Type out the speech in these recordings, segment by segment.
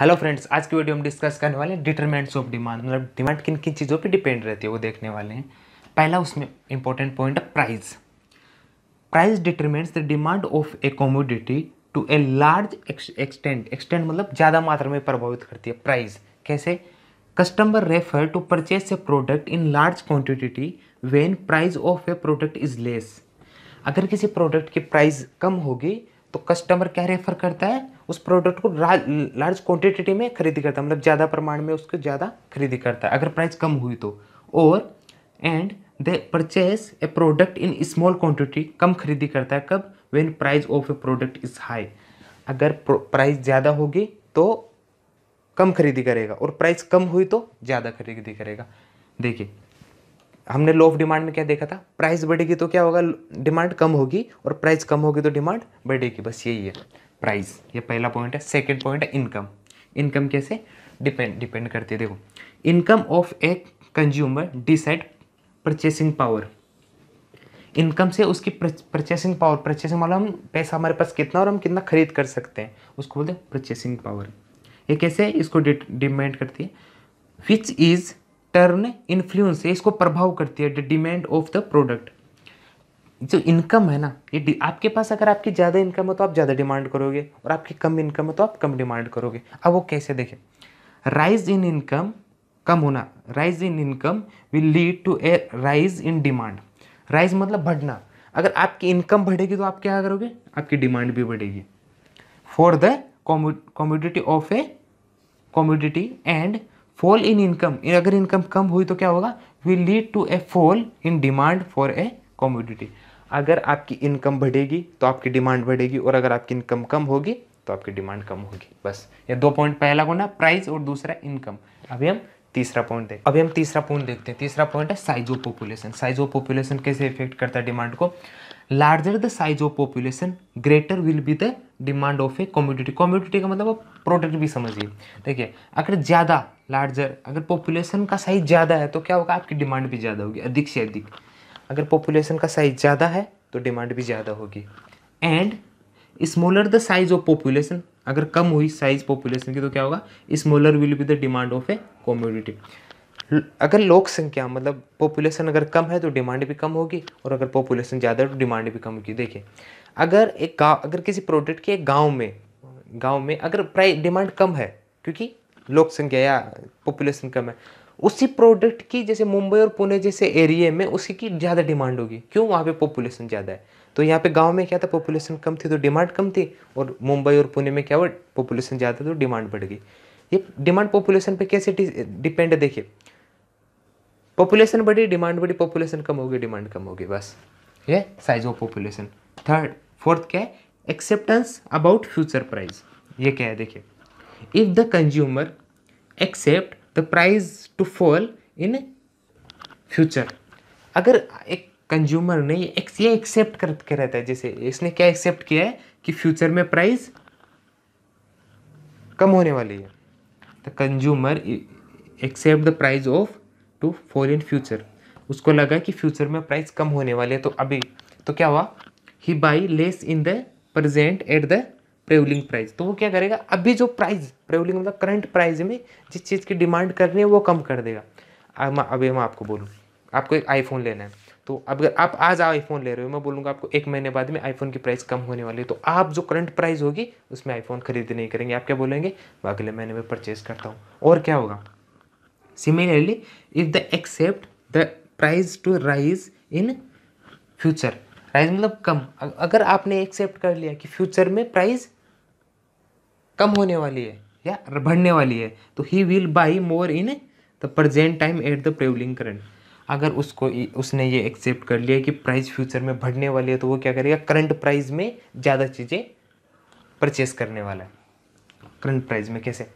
hello friends आज की video हम डिस्कस करने वाले हैं डिटरमेंट्स ऑफ डिमांड मतलब डिमांड किन किन चीज़ों पे डिपेंड रहती है वो देखने वाले हैं पहला उसमें इंपॉर्टेंट पॉइंट है price price determinants the demand of a commodity to a large extent extent मतलब ज़्यादा मात्रा में प्रभावित करती है प्राइस कैसे customer refer to purchase a product in large quantity when price of a product is less अगर किसी प्रोडक्ट की प्राइस कम होगी तो कस्टमर क्या रेफर करता है उस प्रोडक्ट को लार्ज क्वांटिटी में खरीदी करता है मतलब ज़्यादा प्रमाण में उसको ज़्यादा खरीदी करता है अगर प्राइस कम हुई तो और and they purchase a product in small quantity कम खरीदी करता है कब when price of a product is high अगर प्राइस ज़्यादा होगी तो कम खरीदी करेगा और प्राइस कम हुई तो ज़्यादा खरीदी करेगा देखिए हमने लो ऑफ डिमांड में क्या देखा था प्राइस बढ़ेगी तो क्या होगा डिमांड कम होगी और प्राइस कम होगी तो डिमांड बढ़ेगी बस यही है प्राइस ये पहला पॉइंट है सेकेंड पॉइंट है इनकम इनकम कैसे डिपेंड डिपेंड करती है देखो income of a consumer decide purchasing power income से उसकी परचेसिंग पावर परचेसिंग मतलब हम पैसा हमारे पास कितना और हम कितना खरीद कर सकते हैं उसको बोलते हैं परचेसिंग पावर ये कैसे इसको डिमांड करती है विच इज़ टर्न इन्फ्लुएंस है इसको प्रभाव करती है the demand of the product जो इनकम है ना ये आपके पास अगर आपकी ज़्यादा इनकम है तो आप ज़्यादा डिमांड करोगे और आपकी कम इनकम है तो आप कम डिमांड करोगे अब वो कैसे देखें राइज इन इनकम कम होना rise in income will lead to a rise in demand rise मतलब बढ़ना अगर आपकी इनकम बढ़ेगी तो आप क्या करोगे आपकी डिमांड भी बढ़ेगी for the commodity of a commodity and fall in income अगर इनकम कम हुई तो क्या होगा will lead to a fall in demand for a commodity अगर आपकी इनकम बढ़ेगी तो आपकी डिमांड बढ़ेगी और अगर आपकी इनकम कम होगी तो आपकी डिमांड कम होगी बस ये दो पॉइंट पहला कौन है प्राइस और दूसरा इनकम अभी हम तीसरा पॉइंट देख अभी हम तीसरा पॉइंट देखते हैं तीसरा पॉइंट है size of population size of population कैसे इफेक्ट करता है डिमांड को larger the size of population greater will be the demand of a community community का मतलब आप प्रोडक्ट भी समझिए देखिए अगर ज़्यादा लार्जर अगर पॉपुलेशन का साइज ज़्यादा है तो क्या होगा आपकी डिमांड भी ज़्यादा होगी अधिक से अधिक अगर पॉपुलेशन का साइज ज़्यादा है तो डिमांड भी ज़्यादा होगी and smaller the size of population अगर कम हुई साइज पॉपुलेशन की तो क्या होगा smaller will be the demand of a community अगर लोक संख्या मतलब पॉपुलेशन अगर कम है तो डिमांड भी कम होगी और अगर पॉपुलेशन ज़्यादा है तो डिमांड भी कम होगी देखिए अगर एक गाँव अगर किसी प्रोडक्ट के गाँव में गाँव में अगर प्राइस डिमांड कम है क्योंकि लोक संख्या या पॉपुलेशन कम है उसी प्रोडक्ट की जैसे मुंबई और पुणे जैसे एरिए में उसी की ज़्यादा डिमांड होगी क्यों वहाँ पे पॉपुलेशन ज़्यादा है तो यहाँ पे गांव में क्या था पॉपुलेशन कम थी तो डिमांड कम थी और मुंबई और पुणे में क्या हुआ पॉपुलेशन ज़्यादा तो डिमांड बढ़ गई ये डिमांड पॉपुलेशन पे कैसे डिपेंड है देखिए पॉपुलेशन बढ़ी डिमांड बढ़ी पॉपुलेशन कम होगी डिमांड कम होगी बस ये size of population third fourth क्या है एक्सेप्टेंस अबाउट फ्यूचर प्राइस ये क्या है देखिए if the consumer accept the price to fall in future अगर एक कंज्यूमर ने ये एक्सेप्ट करके रहता है जैसे इसने क्या एक्सेप्ट किया है कि फ्यूचर में प्राइस कम होने वाली है the consumer accept the price of to fall in future उसको लगा कि फ्यूचर में प्राइस कम होने वाले हैं तो अभी तो क्या हुआ he buy less in the present at the prevailing price तो वो क्या करेगा अभी जो प्राइस प्रेवलिंग मतलब करंट प्राइस में जिस चीज़ की डिमांड करनी है वो कम कर देगा अभी मैं आपको बोलूँ आपको एक आईफोन लेना है तो अगर आप आज आईफोन ले रहे हो मैं बोलूँगा आपको एक महीने बाद में आईफोन की प्राइस कम होने वाली है तो आप जो करंट प्राइस होगी उसमें आईफोन खरीद नहीं करेंगे आप क्या बोलेंगे मैं अगले महीने में परचेज करता हूँ और क्या होगा Similarly, if they accept the price to rise in future, rise मतलब कम अगर आपने एक्सेप्ट कर लिया कि फ्यूचर में price कम होने वाली है या बढ़ने वाली है तो he will buy more in the present time at the prevailing current अगर उसको उसने ये एक्सेप्ट कर लिया कि प्राइस फ्यूचर में बढ़ने वाली है तो वो क्या करेगा करंट प्राइस में ज़्यादा चीज़ें परचेस करने वाला है करंट प्राइस में कैसे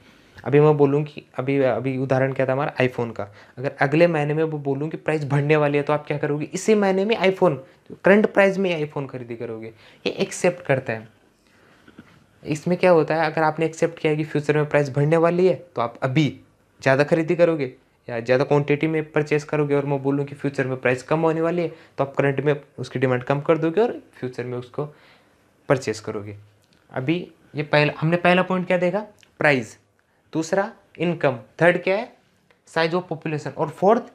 अभी मैं बोलूँ कि अभी अभी उदाहरण क्या था हमारा आईफोन का अगर अगले महीने में वो बोलूँ कि प्राइस बढ़ने वाली है तो आप क्या करोगे इसी महीने में आईफोन करंट प्राइस में आईफोन खरीदी करोगे ये एक्सेप्ट करता है इसमें क्या होता है अगर आपने एक्सेप्ट किया कि फ्यूचर में प्राइस बढ़ने वाली है तो आप अभी ज़्यादा खरीदी करोगे या ज़्यादा क्वांटिटी में परचेस करोगे और मैं बोलूँ कि फ्यूचर में प्राइस कम होने वाली है तो आप करंट में उसकी डिमांड कम कर दोगे और फ्यूचर में उसको परचेस करोगे अभी ये पहला हमने पहला पॉइंट क्या देखा प्राइस दूसरा इनकम थर्ड क्या है साइज ऑफ पॉपुलेशन और fourth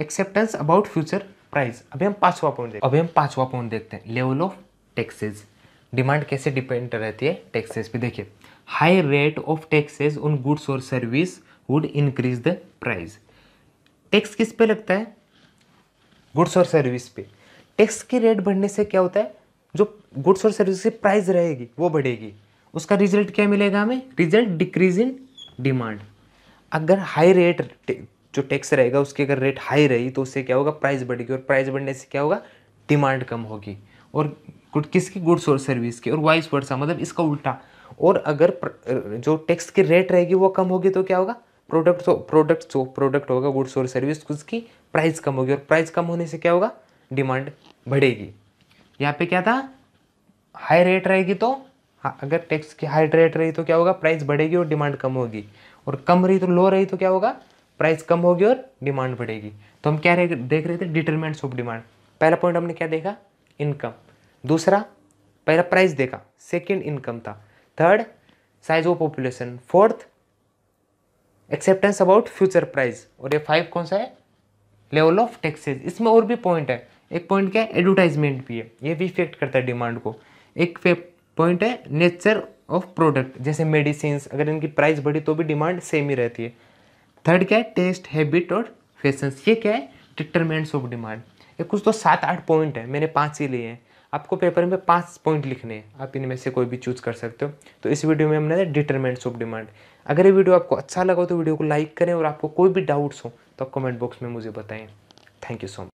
acceptance about future price अभी हम पांचवा पॉइंट अभी हम पांचवा पॉइंट देखते हैं लेवल ऑफ टैक्सेज डिमांड कैसे डिपेंड रहती है टैक्सेस पे देखिए high rate of taxes on goods और service would increase the price tax किस पे लगता है गुड्स और सर्विस पे टैक्स की रेट बढ़ने से क्या होता है जो गुड्स और सर्विस की प्राइस रहेगी वो बढ़ेगी उसका रिजल्ट क्या मिलेगा हमें रिजल्ट डिक्रीज इन डिमांड अगर हाई रेट जो टैक्स रहेगा उसकी अगर रेट हाई रही तो उससे क्या होगा प्राइस बढ़ेगी और प्राइस बढ़ने से क्या होगा डिमांड कम होगी और गुड किसकी गुड्स और सर्विस की और वाइस वर्सा मतलब इसका उल्टा और अगर जो टैक्स की रेट रहेगी वो कम होगी तो क्या होगा प्रोडक्ट प्रोडक्ट जो प्रोडक्ट होगा गुड्स और सर्विस उसकी प्राइस कम होगी और प्राइस कम होने से क्या होगा डिमांड बढ़ेगी यहाँ पे क्या था हाई रेट रहेगी तो हाँ, अगर टैक्स की रेट रही तो क्या होगा प्राइस बढ़ेगी और डिमांड कम होगी और कम रही तो लो रही तो क्या होगा प्राइस कम होगी और डिमांड बढ़ेगी तो हम क्या देख रहे थे डिटरमेंट्स ऑफ डिमांड पहला पॉइंट हमने क्या देखा इनकम दूसरा पहला प्राइस देखा सेकेंड इनकम था third size of population fourth acceptance about future price और ये फाइव कौन सा है लेवल ऑफ टैक्सेज इसमें और भी पॉइंट है एक पॉइंट क्या है एडवर्टाइजमेंट भी है ये भी इफेक्ट करता है डिमांड को एक पॉइंट है नेचर ऑफ प्रोडक्ट जैसे मेडिसिन अगर इनकी प्राइस बढ़ी तो भी डिमांड सेम ही रहती है थर्ड क्या है टेस्ट हैबिट और फैशन ये क्या है डिटरमेंट्स ऑफ डिमांड ये कुछ तो सात आठ पॉइंट है मैंने पाँच ही लिए हैं आपको पेपर में पाँच पॉइंट लिखने हैं आप इनमें से कोई भी चूज कर सकते हो तो इस वीडियो में हमने डिटरमेंट्स ऑफ डिमांड अगर ये वीडियो आपको अच्छा लगा तो वीडियो को लाइक करें और आपको कोई भी डाउट्स हो तो कमेंट बॉक्स में मुझे बताएं थैंक यू सो मच